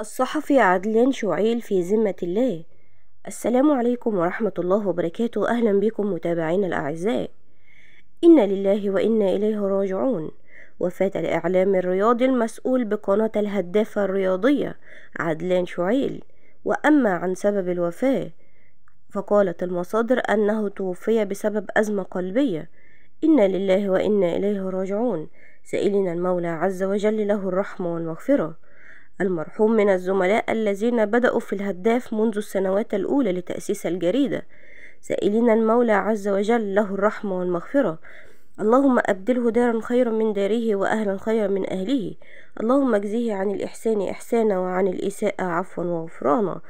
الصحفي عدلان شعيل في ذمة الله السلام عليكم ورحمة الله وبركاته أهلا بكم متابعين الأعزاء إنا لله وإنا إليه راجعون وفاة الإعلام الرياضي المسؤول بقناة الهدافة الرياضية عدلان شعيل وأما عن سبب الوفاة فقالت المصادر أنه توفي بسبب أزمة قلبية إنا لله وإنا إليه راجعون سائلنا المولى عز وجل له الرحمة والمغفرة المرحوم من الزملاء الذين بدأوا في الهداف منذ السنوات الأولى لتأسيس الجريدة سائلين المولى عز وجل له الرحمة والمغفرة اللهم أبدله دارا خيرا من داره وأهلا خيرا من أهله اللهم اجزيه عن الإحسان إحسانا وعن الإساءة عفوا وغفرانا